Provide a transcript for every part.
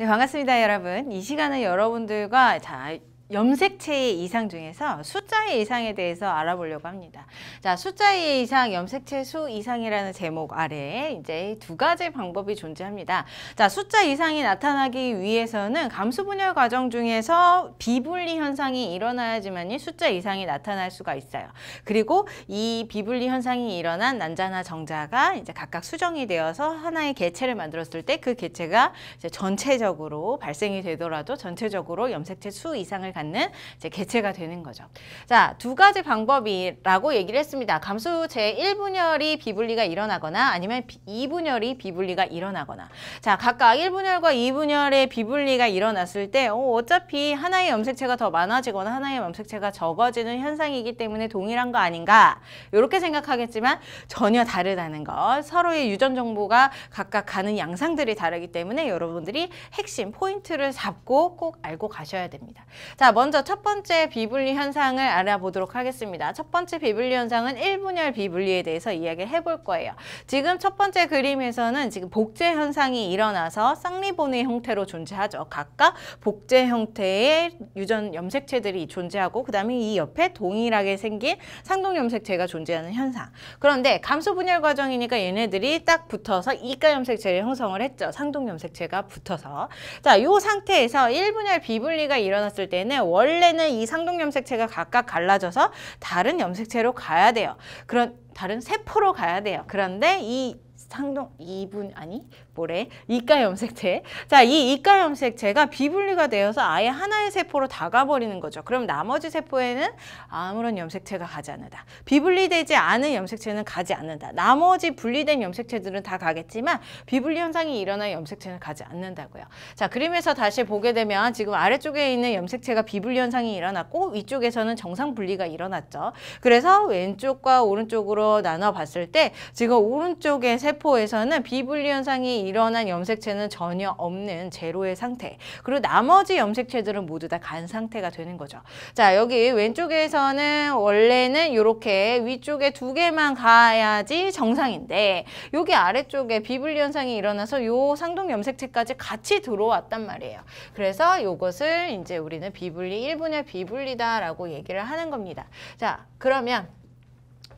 네, 반갑습니다, 여러분. 이 시간은 여러분들과 자, 염색체의 이상 중에서 숫자의 이상에 대해서 알아보려고 합니다. 자, 숫자의 이상, 염색체 수 이상이라는 제목 아래에 이제 두 가지 방법이 존재합니다. 자, 숫자 이상이 나타나기 위해서는 감수 분열 과정 중에서 비분리 현상이 일어나야지만이 숫자 이상이 나타날 수가 있어요. 그리고 이 비분리 현상이 일어난 난자나 정자가 이제 각각 수정이 되어서 하나의 개체를 만들었을 때 그 개체가 전체적으로 발생이 되더라도 전체적으로 염색체 수 이상을 갖는 이제 개체가 되는 거죠. 자, 두 가지 방법이라고 얘기를 했습니다. 감수 제1분열이 비분리가 일어나거나 아니면 2분열이 비분리가 일어나거나 자, 각각 1분열과 2분열의 비분리가 일어났을 때 어, 차피 하나의 염색체가 더 많아지거나 하나의 염색체가 적어지는 현상이기 때문에 동일한 거 아닌가 이렇게 생각하겠지만 전혀 다르다는 것 서로의 유전 정보가 각각 가는 양상들이 다르기 때문에 여러분들이 핵심 포인트를 잡고 꼭 알고 가셔야 됩니다. 자, 먼저 첫 번째 비분리 현상을 알아보도록 하겠습니다. 첫 번째 비분리 현상은 1분열 비분리에 대해서 이야기를 해볼 거예요. 지금 첫 번째 그림에서는 지금 복제 현상이 일어나서 쌍리본의 형태로 존재하죠. 각각 복제 형태의 유전 염색체들이 존재하고 그 다음에 이 옆에 동일하게 생긴 상동 염색체가 존재하는 현상. 그런데 감소 분열 과정이니까 얘네들이 딱 붙어서 이가 염색체를 형성을 했죠. 상동 염색체가 붙어서. 자, 이 상태에서 1분열 비분리가 일어났을 때는 원래는 이 상동 염색체가 각각 갈라져서 다른 염색체로 가야 돼요. 그런 다른 세포로 가야 돼요. 그런데 이 상동 이분 아니 뭐래 이가 염색체 자이 이가 염색체가 비분리가 되어서 아예 하나의 세포로 다가버리는 거죠 그럼 나머지 세포에는 아무런 염색체가 가지 않는다 비분리되지 않은 염색체는 가지 않는다 나머지 분리된 염색체들은 다 가겠지만 비분리 현상이 일어난 염색체는 가지 않는다고요 자 그림에서 다시 보게 되면 지금 아래쪽에 있는 염색체가 비분리 현상이 일어났고 위쪽에서는 정상 분리가 일어났죠 그래서 왼쪽과 오른쪽으로 나눠 봤을 때 지금 오른쪽에 세포 세포에서는 비불리 현상이 일어난 염색체는 전혀 없는 제로의 상태 그리고 나머지 염색체들은 모두 다 간 상태가 되는 거죠 자 여기 왼쪽에서는 원래는 이렇게 위쪽에 두 개만 가야지 정상인데 여기 아래쪽에 비불리 현상이 일어나서 요 상동 염색체까지 같이 들어왔단 말이에요 그래서 요것을 이제 우리는 비불리1분의비불리다라고 얘기를 하는 겁니다 자 그러면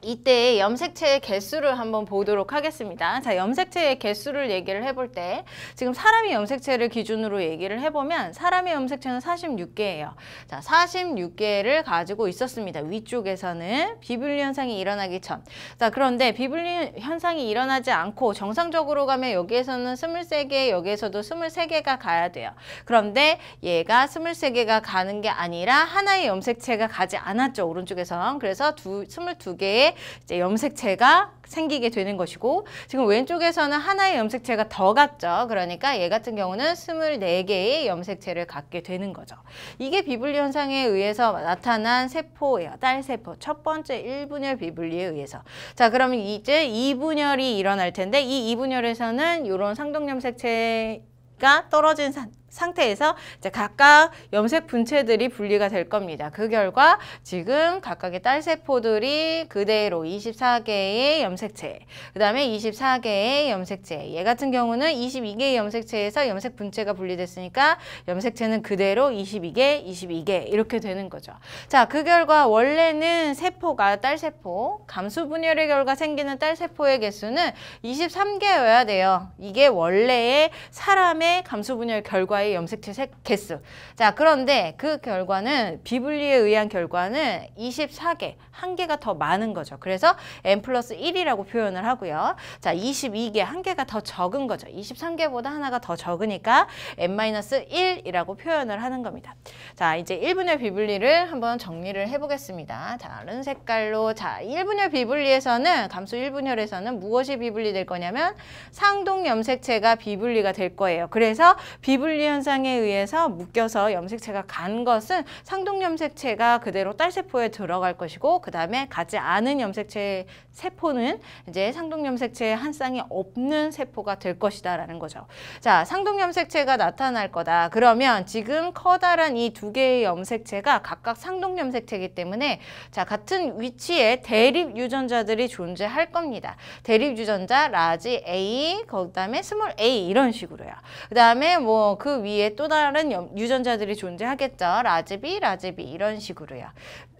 이때 염색체의 개수를 한번 보도록 하겠습니다. 자, 염색체의 개수를 얘기를 해볼 때 지금 사람이 염색체를 기준으로 얘기를 해보면 사람의 염색체는 46개예요. 자, 46개를 가지고 있었습니다. 위쪽에서는 비블리 현상이 일어나기 전. 자, 그런데 비블리 현상이 일어나지 않고 정상적으로 가면 여기에서는 23개, 여기에서도 23개가 가야 돼요. 그런데 얘가 23개가 가는 게 아니라 하나의 염색체가 가지 않았죠. 오른쪽에선. 그래서 두, 22개의 이제 염색체가 생기게 되는 것이고 지금 왼쪽에서는 하나의 염색체가 더 갔죠. 그러니까 얘 같은 경우는 스물네 개의 염색체를 갖게 되는 거죠. 이게 비분리 현상에 의해서 나타난 세포예요. 딸세포 첫 번째 일분열 비분리에 의해서 자 그러면 이제 이분열이 일어날 텐데 이 이분열에서는 이런 상동염색체 가 떨어진 상태에서 이제 각각 염색 분체들이 분리가 될 겁니다. 그 결과 지금 각각의 딸세포들이 그대로 24개의 염색체, 그 다음에 24개의 염색체, 얘 같은 경우는 22개의 염색체에서 염색 분체가 분리됐으니까 염색체는 그대로 22개, 22개 이렇게 되는 거죠. 자, 그 결과 원래는 세포가 딸세포, 감수 분열의 결과 생기는 딸세포의 개수는 23개여야 돼요. 이게 원래의 사람의 감수 분열 결과 결과 염색체 색 개수. 자, 그런데 그 결과는 비블리에 의한 결과는 24개, 한 개가 더 많은 거죠. 그래서 n 플러스 1이라고 표현을 하고요. 자, 22개, 한 개가 더 적은 거죠. 23개보다 하나가 더 적으니까 n 마이너스 1이라고 표현을 하는 겁니다. 자, 이제 1분열비블리를 한번 정리를 해보겠습니다. 다른 색깔로 자, 1분열 비블리에서는 감수 1분열에서는 무엇이 비블리될 거냐면 상동 염색체가 비블리가될 거예요. 그래서 비블리 현상에 의해서 묶여서 염색체가 간 것은 상동 염색체가 그대로 딸세포에 들어갈 것이고 그 다음에 가지 않은 염색체 세포는 이제 상동 염색체의 한 쌍이 없는 세포가 될 것이다 라는 거죠. 자 상동 염색체가 나타날 거다. 그러면 지금 커다란 이 두 개의 염색체가 각각 상동 염색체이기 때문에 자 같은 위치에 대립 유전자들이 존재할 겁니다. 대립 유전자 라지 A, 그 다음에 스몰 A 이런 식으로요. 뭐 그 다음에 뭐그 위에 또 다른 유전자들이 존재하겠죠. 라즈 B, 라즈 B 이런 식으로요.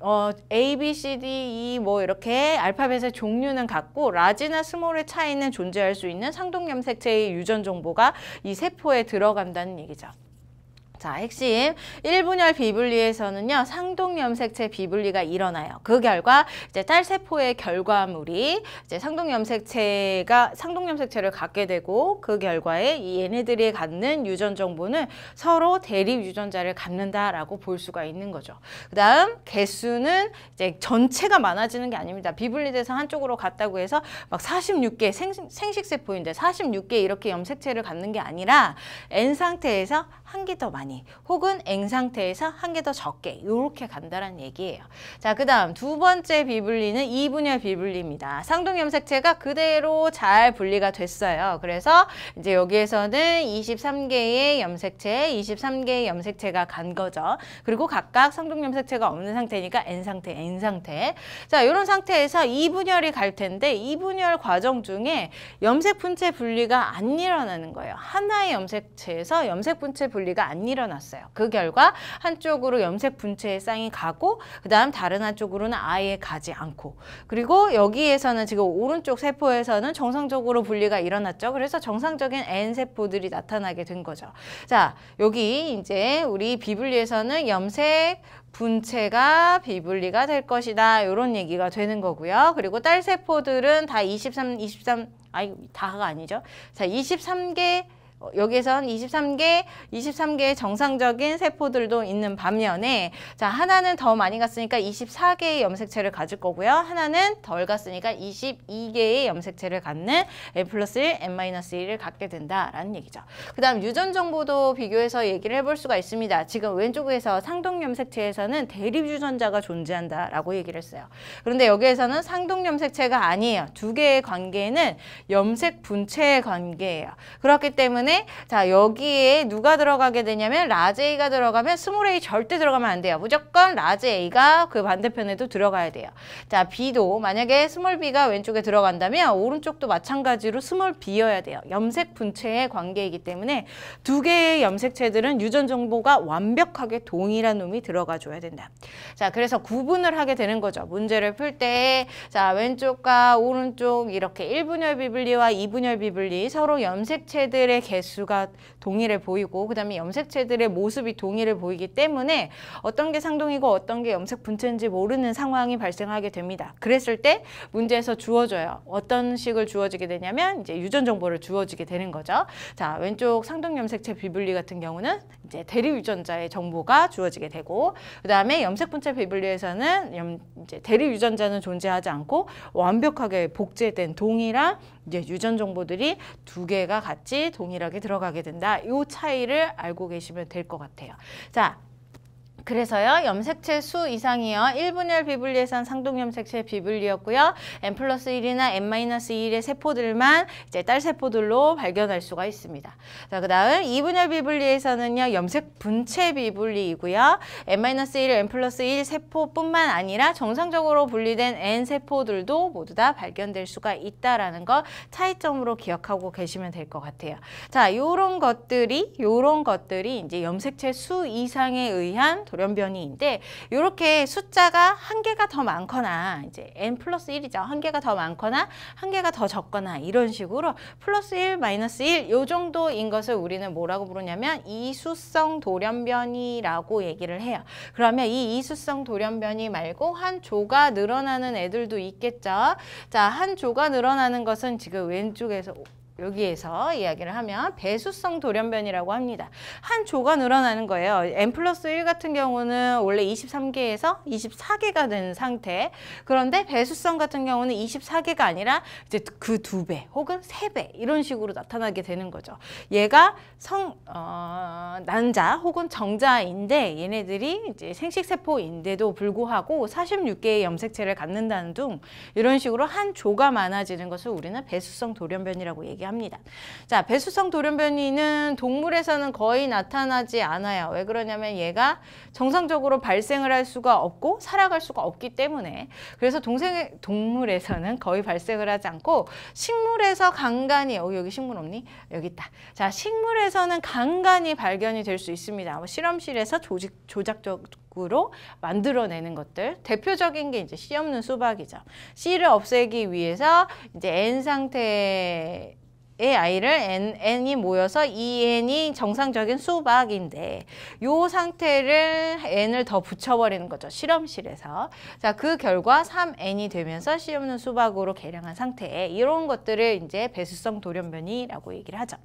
어, A, B, C, D, E 뭐 이렇게 알파벳의 종류는 같고 라지나 스몰의 차이는 존재할 수 있는 상동염색체의 유전 정보가 이 세포에 들어간다는 얘기죠. 자, 핵심 1분열 비분리에서는요. 상동염색체 비분리가 일어나요. 그 결과 이제 딸세포의 결과물이 이제 상동염색체가 상동염색체를 갖게 되고 그 결과에 이 얘네들이 갖는 유전 정보는 서로 대립 유전자를 갖는다라고 볼 수가 있는 거죠. 그다음 개수는 이제 전체가 많아지는 게 아닙니다. 비분리돼서 한쪽으로 갔다고 해서 막 46개 생, 생식세포인데 46개 이렇게 염색체를 갖는 게 아니라 N 상태에서 한 개 더 많이 많이 혹은 앵 상태에서 한 개 더 적게 이렇게 간다는 얘기예요. 자, 그 다음 두 번째 비블리는이분열비블리입니다 상동 염색체가 그대로 잘 분리가 됐어요. 그래서 이제 여기에서는 23개의 염색체, 23개의 염색체가 간 거죠. 그리고 각각 상동 염색체가 없는 상태니까 N 상태, N 상태. 자, 이런 상태에서 이분열이 갈 텐데 이분열 과정 중에 염색 분체 분리가 안 일어나는 거예요. 하나의 염색체에서 염색 분체 분리가 안 일어나는 때려놨어요. 그 결과 한쪽으로 염색 분체의 쌍이 가고 그 다음 다른 한쪽으로는 아예 가지 않고 그리고 여기에서는 지금 오른쪽 세포에서는 정상적으로 분리가 일어났죠. 그래서 정상적인 N세포들이 나타나게 된 거죠. 자 여기 이제 우리 비분리에서는 염색 분체가 비분리가 될 것이다 이런 얘기가 되는 거고요. 그리고 딸 세포들은 다 23, 23 아이 다가 아니죠. 자 23개 어, 여기선 23개, 23개의 정상적인 세포들도 있는 반면에 자 하나는 더 많이 갔으니까 24개의 염색체를 가질 거고요. 하나는 덜 갔으니까 22개의 염색체를 갖는 N 플러스 1, N 마이너스 1을 갖게 된다라는 얘기죠. 그 다음 유전 정보도 비교해서 얘기를 해볼 수가 있습니다. 지금 왼쪽에서 상동 염색체에서는 대립 유전자가 존재한다라고 얘기를 했어요. 그런데 여기에서는 상동 염색체가 아니에요. 두 개의 관계는 염색 분체의 관계예요. 그렇기 때문에 때문에 자 여기에 누가 들어가게 되냐면 라제이가 들어가면 스몰 A 절대 들어가면 안 돼요. 무조건 라제이가그 반대편에도 들어가야 돼요. 자 B도 만약에 스몰 B가 왼쪽에 들어간다면 오른쪽도 마찬가지로 스몰 B여야 돼요. 염색 분체의 관계이기 때문에 두 개의 염색체들은 유전 정보가 완벽하게 동일한 놈이 들어가 줘야 된다. 자 그래서 구분을 하게 되는 거죠. 문제를 풀 때 자 왼쪽과 오른쪽 이렇게 1분열 비블리와 2분열 비블리 서로 염색체들의 개 수가 동일해 보이고 그다음에 염색체들의 모습이 동일해 보이기 때문에 어떤 게 상동이고 어떤 게 염색 분체인지 모르는 상황이 발생하게 됩니다. 그랬을 때 문제에서 주어져요. 어떤 식을 주어지게 되냐면 이제 유전 정보를 주어지게 되는 거죠. 자 왼쪽 상동 염색체 비블리 같은 경우는 이제 대리 유전자의 정보가 주어지게 되고 그다음에 염색 분체 비블리에서는 염, 이제 대리 유전자는 존재하지 않고 완벽하게 복제된 동일한 이제 유전 정보들이 두 개가 같이 동일한 공약이 들어가게 된다. 이 차이를 알고 계시면 될 것 같아요. 자, 그래서요 염색체 수 이상이요 1분열 비블리에선 상동염색체 비블리였고요 n 플러스 1이나 n 마이너스 1의 세포들만 이제 딸 세포들로 발견할 수가 있습니다. 자 그다음 2분열 비블리에서는요 염색 분체 비블리이고요 n 마이너스 1, n 플러스 1 세포뿐만 아니라 정상적으로 분리된 n 세포들도 모두 다 발견될 수가 있다라는 거 차이점으로 기억하고 계시면 될 것 같아요. 자 요런 것들이 요런 것들이 이제 염색체 수 이상에 의한 돌연변이인데 이렇게 숫자가 한 개가 더 많거나 이제 n 플러스 1이죠. 한 개가 더 많거나 한 개가 더 적거나 이런 식으로 플러스 1, 마이너스 1요 정도인 것을 우리는 뭐라고 부르냐면 이수성 돌연변이라고 얘기를 해요. 그러면 이 이수성 돌연변이 말고 한 조가 늘어나는 애들도 있겠죠. 자, 한 조가 늘어나는 것은 지금 왼쪽에서 여기에서 이야기를 하면 배수성 돌연변이라고 합니다. 한 조가 늘어나는 거예요. n 플러스 1 같은 경우는 원래 23개에서 24개가 된 상태. 그런데 배수성 같은 경우는 24개가 아니라 이제 그 두 배 혹은 세 배 이런 식으로 나타나게 되는 거죠. 얘가 성, 어, 난자 혹은 정자인데 얘네들이 이제 생식세포인데도 불구하고 46개의 염색체를 갖는다는 둥 이런 식으로 한 조가 많아지는 것을 우리는 배수성 돌연변이라고 얘기합니다. 합니다. 자, 배수성 돌연변이는 동물에서는 거의 나타나지 않아요. 왜 그러냐면 얘가 정상적으로 발생을 할 수가 없고 살아갈 수가 없기 때문에 그래서 동생, 동물에서는 거의 발생을 하지 않고 식물에서 간간히 어, 여기 식물 없니? 여기 있다. 자, 식물에서는 간간히 발견이 될 수 있습니다. 뭐 실험실에서 조직, 조작적 으로 만들어내는 것들 대표적인 게 이제 씨 없는 수박이죠. 씨를 없애기 위해서 이제 N 상태 의 아이를 n, n이 모여서 e n이 정상적인 수박인데 요 상태를 n을 더 붙여버리는 거죠. 실험실에서. 자, 그 결과 3n이 되면서 씨 없는 수박으로 개량한 상태. 이런 것들을 이제 배수성 돌연변이라고 얘기를 하죠.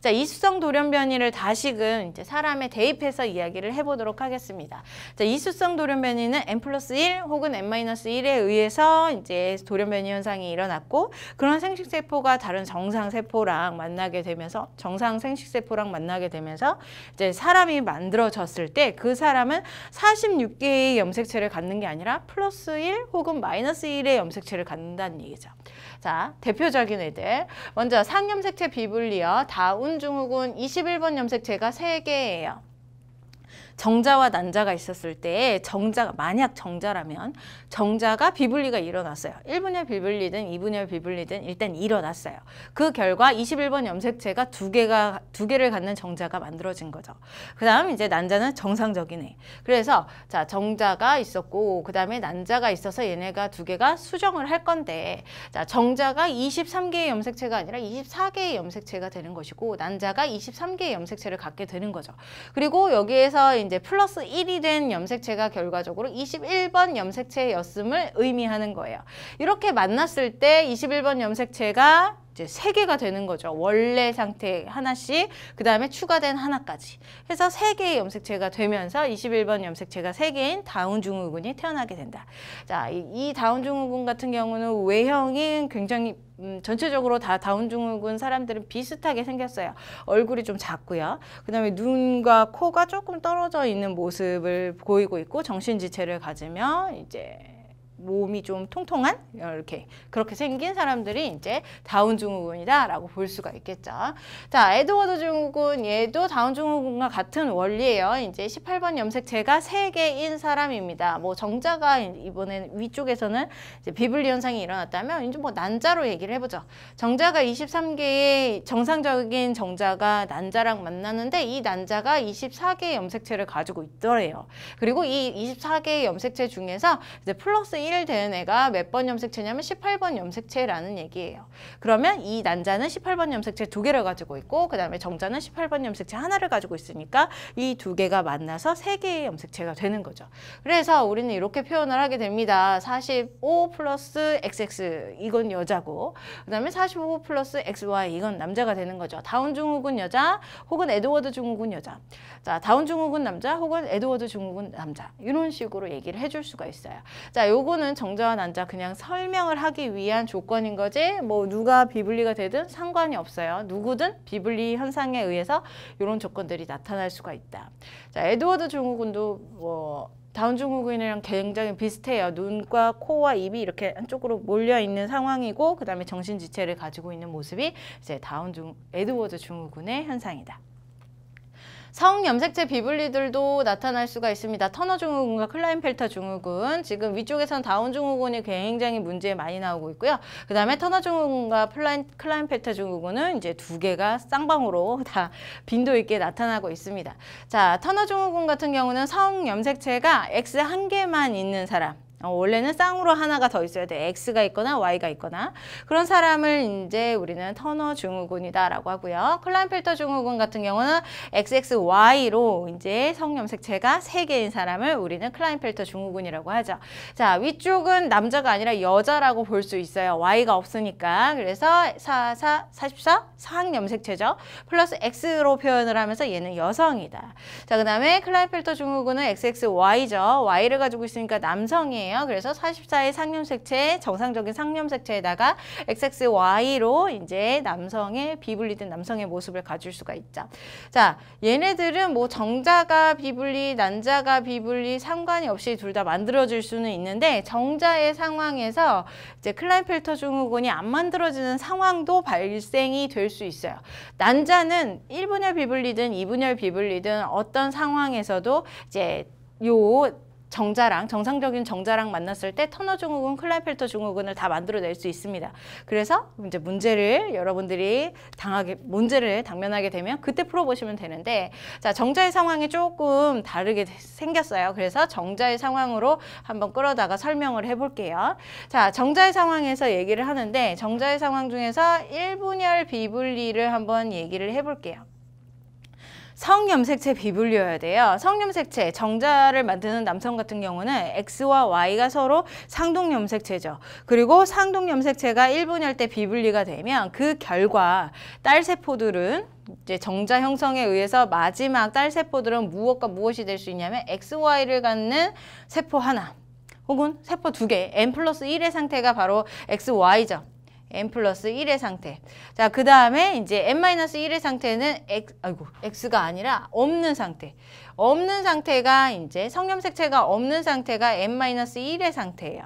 자, 이수성 돌연변이를 다시금 이제 사람에 대입해서 이야기를 해보도록 하겠습니다. 자, 이수성 돌연변이는 n 플러스 1 혹은 n 마이너스 1에 의해서 이제 돌연변이 현상이 일어났고 그런 생식세포가 다른 정상세포 세포랑 만나게 되면서 정상 생식 세포랑 만나게 되면서 이제 사람이 만들어졌을 때 그 사람은 46개의 염색체를 갖는 게 아니라 플러스 1 혹은 마이너스 1의 염색체를 갖는다는 얘기죠. 자, 대표적인 애들. 먼저 상염색체 비블리어 다운증후군 21번 염색체가 세개예요 정자와 난자가 있었을 때에 정자가 만약 정자라면 정자가 비분리가 일어났어요. 1분열 비분리든 2분열 비분리든 일단 일어났어요. 그 결과 21번 염색체가 두 개가 두 개를 갖는 정자가 만들어진 거죠. 그다음 이제 난자는 정상적이네. 그래서 자, 정자가 있었고 그다음에 난자가 있어서 얘네가 두 개가 수정을 할 건데 자, 정자가 23개의 염색체가 아니라 24개의 염색체가 되는 것이고 난자가 23개의 염색체를 갖게 되는 거죠. 그리고 여기에서 이제 플러스 1이 된 염색체가 결과적으로 21번 염색체였음을 의미하는 거예요. 이렇게 만났을 때 21번 염색체가 이제 세 개가 되는 거죠. 원래 상태 하나씩 그다음에 추가된 하나까지 해서 세 개의 염색체가 되면서 21번 염색체가 세 개인 다운 증후군이 태어나게 된다. 자, 이, 다운 증후군 같은 경우는 외형이 굉장히 음, 전체적으로 다 다운 증후군 사람들은 비슷하게 생겼어요. 얼굴이 좀 작고요. 그다음에 눈과 코가 조금 떨어져 있는 모습을 보이고 있고 정신 지체를 가지며 이제 몸이 좀 통통한 이렇게 그렇게 생긴 사람들이 이제 다운 증후군이다라고 볼 수가 있겠죠. 자, 에드워드 증후군 얘도 다운 증후군과 같은 원리예요. 이제 18번 염색체가 세개인 사람입니다. 뭐 정자가 이번엔 위쪽에서는 이제 비블리 현상이 일어났다면 이제 뭐 난자로 얘기를 해 보죠. 정자가 23개의 정상적인 정자가 난자랑 만나는데 이 난자가 24개의 염색체를 가지고 있더래요. 그리고 이 24개의 염색체 중에서 이제 플러스 1 되는 애가 몇 번 염색체냐면 18번 염색체라는 얘기예요. 그러면 이 난자는 18번 염색체 두 개를 가지고 있고 그 다음에 정자는 18번 염색체 하나를 가지고 있으니까 이 두 개가 만나서 세 개의 염색체가 되는 거죠. 그래서 우리는 이렇게 표현을 하게 됩니다. 45 플러스 XX 이건 여자고 그 다음에 45 플러스 XY 이건 남자가 되는 거죠. 다운 증후군 여자 혹은 에드워드 증후군 여자 자 다운 증후군 남자 혹은 에드워드 증후군 남자 이런 식으로 얘기를 해줄 수가 있어요. 자 요거 요거는 정자와 난자 그냥 설명을 하기 위한 조건인 거지 뭐 누가 비블리가 되든 상관이 없어요. 누구든 비블리 현상에 의해서 이런 조건들이 나타날 수가 있다. 자, 에드워드 증후군도 뭐 다운 증후군이랑 굉장히 비슷해요. 눈과 코와 입이 이렇게 한쪽으로 몰려 있는 상황이고 그다음에 정신 지체를 가지고 있는 모습이 이제 다운 증 에드워드 증후군의 현상이다. 성염색체 비블리들도 나타날 수가 있습니다. 터너 증후군과 클라인펠터 증후군 지금 위쪽에선 다운 증후군이 굉장히 문제 에 많이 나오고 있고요. 그 다음에 터너 증후군과 클라인펠터 증후군은 이제 두 개가 쌍방으로 다 빈도 있게 나타나고 있습니다. 자 터너 증후군 같은 경우는 성염색체가 X 한 개만 있는 사람 어, 원래는 쌍으로 하나가 더 있어야 돼. X가 있거나 Y가 있거나 그런 사람을 이제 우리는 터너 증후군이다라고 하고요. 클라인필터 증후군 같은 경우는 XXY로 이제 성염색체가 세개인 사람을 우리는 클라인필터 증후군이라고 하죠. 자, 위쪽은 남자가 아니라 여자라고 볼 수 있어요. Y가 없으니까. 그래서 4, 4, 44, 4항염색체죠. 플러스 X로 표현을 하면서 얘는 여성이다. 자, 그 다음에 클라인필터 증후군은 XXY죠. Y를 가지고 있으니까 남성이에요. 거잖요 그래서 44의 상염색체, 정상적인 상염색체에다가 XXY로 이제 남성의 비분리된 남성의 모습을 가질 수가 있죠. 자, 얘네들은 뭐 정자가 비분리, 난자가 비분리 상관이 없이 둘 다 만들어질 수는 있는데 정자의 상황에서 이제 클라인필터 증후군이 안 만들어지는 상황도 발생이 될 수 있어요. 난자는 1분열 비분리든 2분열 비분리든 어떤 상황에서도 이제 요 정자랑 정상적인 정자랑 만났을 때 터너 증후군, 클라이펠터 증후군을 다 만들어낼 수 있습니다. 그래서 이제 문제를 여러분들이 당하게 문제를 당면하게 되면 그때 풀어보시면 되는데 자 정자의 상황이 조금 다르게 생겼어요. 그래서 정자의 상황으로 한번 끌어다가 설명을 해볼게요. 자 정자의 상황에서 얘기를 하는데 정자의 상황 중에서 1분열 비분리를 한번 얘기를 해볼게요. 성염색체 비분류여야 돼요. 성염색체, 정자를 만드는 남성 같은 경우는 X와 Y가 서로 상동염색체죠. 그리고 상동염색체가 1분열 때비블리가 되면 그 결과 딸세포들은 이제 정자 형성에 의해서 마지막 딸세포들은 무엇과 무엇이 될 수 있냐면 XY를 갖는 세포 하나 혹은 세포 두 개, N 플러스 1의 상태가 바로 XY죠. n 플러스 1의 상태. 자, 그 다음에 이제 n 마이너스 1의 상태는 x, 아이고, x가 아니라 없는 상태. 없는 상태가 이제 성염색체가 없는 상태가 n 마이너스 1의 상태예요.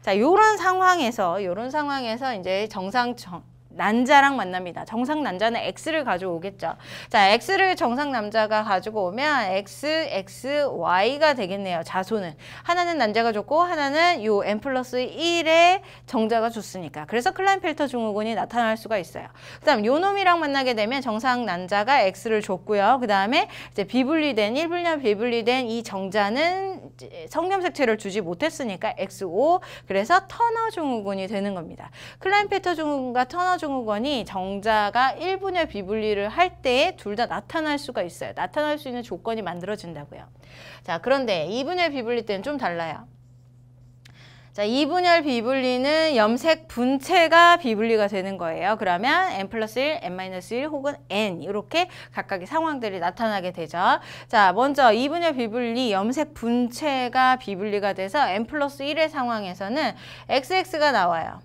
자, 요런 상황에서, 요런 상황에서 이제 정상, 정, 난자랑 만납니다. 정상 난자는 X를 가져오겠죠. 자, X를 정상 남자가 가지고 오면 X, X, Y가 되겠네요. 자소는. 하나는 난자가 좋고 하나는 요 N 플러스 1의 정자가 좋으니까. 그래서 클라인필터 증후군이 나타날 수가 있어요. 그 다음 요 놈이랑 만나게 되면 정상 난자가 X를 줬고요. 그 다음에 이제 비분리된, 1분열 비분리된 이 정자는 성염색체를 주지 못했으니까 XO 그래서 터너 증후군이 되는 겁니다. 클라인페터 증후군과 터너 증후군이 정자가 1분열 비분리를 할 때 둘 다 나타날 수가 있어요. 나타날 수 있는 조건이 만들어진다고요. 자 그런데 2분열 비분리 때는 좀 달라요. 자, 이분열 비분리는 염색 분체가 비분리가 되는 거예요. 그러면 n 플러스 1, n 마이너스 1 혹은 n 이렇게 각각의 상황들이 나타나게 되죠. 자, 먼저 이분열 비분리 염색 분체가 비분리가 돼서 n 플러스 1의 상황에서는 xx가 나와요.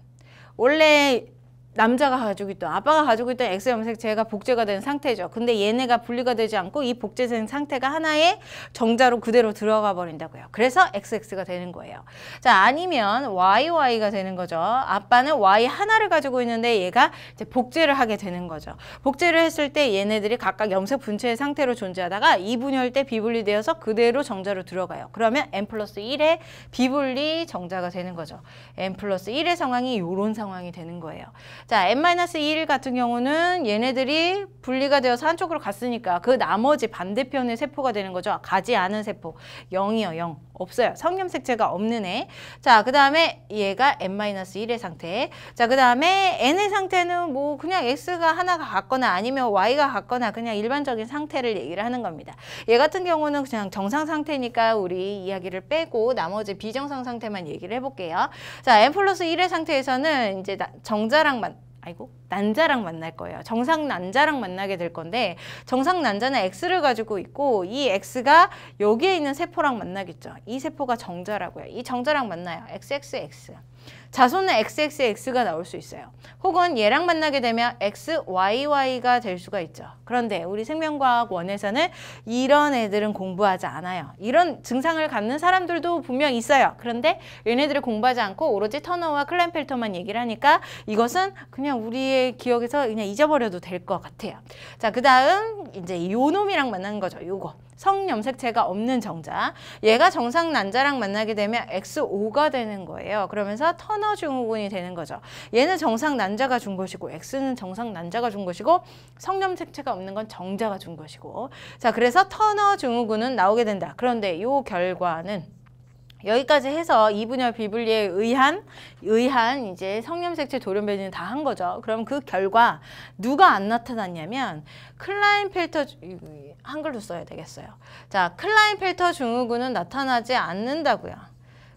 원래 남자가 가지고 있던 아빠가 가지고 있던 X 염색체가 복제가 된 상태죠. 근데 얘네가 분리가 되지 않고 이 복제된 상태가 하나의 정자로 그대로 들어가 버린다고요. 그래서 XX가 되는 거예요. 자 아니면 YY가 되는 거죠. 아빠는 Y 하나를 가지고 있는데 얘가 이제 복제를 하게 되는 거죠. 복제를 했을 때 얘네들이 각각 염색 분체의 상태로 존재하다가 이분열 때 비분리되어서 그대로 정자로 들어가요. 그러면 N 플러스 1의 비분리 정자가 되는 거죠. N 플러스 1의 상황이 이런 상황이 되는 거예요. 자, n-1 같은 경우는 얘네들이 분리가 되어서 한쪽으로 갔으니까 그 나머지 반대편의 세포가 되는 거죠. 가지 않은 세포. 0이요, 0. 없어요. 성염색체가 없는 애. 자, 그 다음에 얘가 n-1의 상태. 자, 그 다음에 n의 상태는 뭐 그냥 x가 하나가 같거나 아니면 y가 같거나 그냥 일반적인 상태를 얘기를 하는 겁니다. 얘 같은 경우는 그냥 정상 상태니까 우리 이야기를 빼고 나머지 비정상 상태만 얘기를 해볼게요. 자, n 플러스 1의 상태에서는 이제 정자랑 만 아이고 난자랑 만날 거예요. 정상 난자랑 만나게 될 건데 정상 난자는 X를 가지고 있고 이 X가 여기에 있는 세포랑 만나겠죠. 이 세포가 정자라고요. 이 정자랑 만나요. XXX. 자손은 XXX가 나올 수 있어요. 혹은 얘랑 만나게 되면 XYY가 될 수가 있죠. 그런데 우리 생명과학 원에서는 이런 애들은 공부하지 않아요. 이런 증상을 갖는 사람들도 분명 있어요. 그런데 얘네들을 공부하지 않고 오로지 터너와 클램필터만 얘기를 하니까 이것은 그냥 우리의 기억에서 그냥 잊어버려도 될 것 같아요. 자, 그 다음 이제 요 놈이랑 만나 거죠. 요거. 성염색체가 없는 정자 얘가 정상 난자랑 만나게 되면 X5가 되는 거예요 그러면서 터너 증후군이 되는 거죠 얘는 정상 난자가 준 것이고 X는 정상 난자가 준 것이고 성염색체가 없는 건 정자가 준 것이고 자 그래서 터너 증후군은 나오게 된다 그런데 요 결과는 여기까지 해서 이분열 비블리에 의한 의한 이제 성염색체 돌연 변이는 다 한 거죠. 그럼 그 결과 누가 안 나타났냐면 클라인 필터 한글로 써야 되겠어요. 자, 클라인 필터 증후군은 나타나지 않는다고요.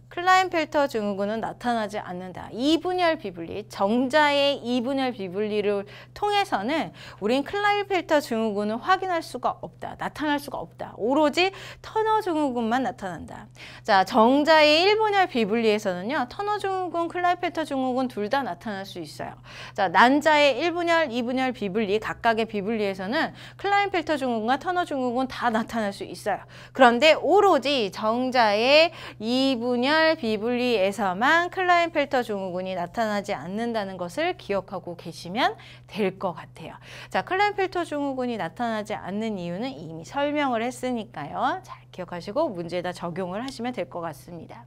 클라인펠터 증후군은 나타나지 않는다. 이분열 비분리, 정자의 이분열 비분리를 통해서는 우린 클라인펠터 증후군을 확인할 수가 없다. 나타날 수가 없다. 오로지 터너 증후군만 나타난다. 자, 정자의 일분열 비분리에서는요. 터너 증후군, 클라인펠터 증후군 둘 다 나타날 수 있어요. 자, 난자의 일분열이분열 비분리, 각각의 비분리에서는 클라인펠터 증후군과 터너 증후군 다 나타날 수 있어요. 그런데 오로지 정자의 이분열 혈비블리에서만 클라인펠터 증후군이 나타나지 않는다는 것을 기억하고 계시면 될 것 같아요. 자, 클라인펠터 증후군이 나타나지 않는 이유는 이미 설명을 했으니까요. 잘 기억하시고 문제에다 적용을 하시면 될 것 같습니다.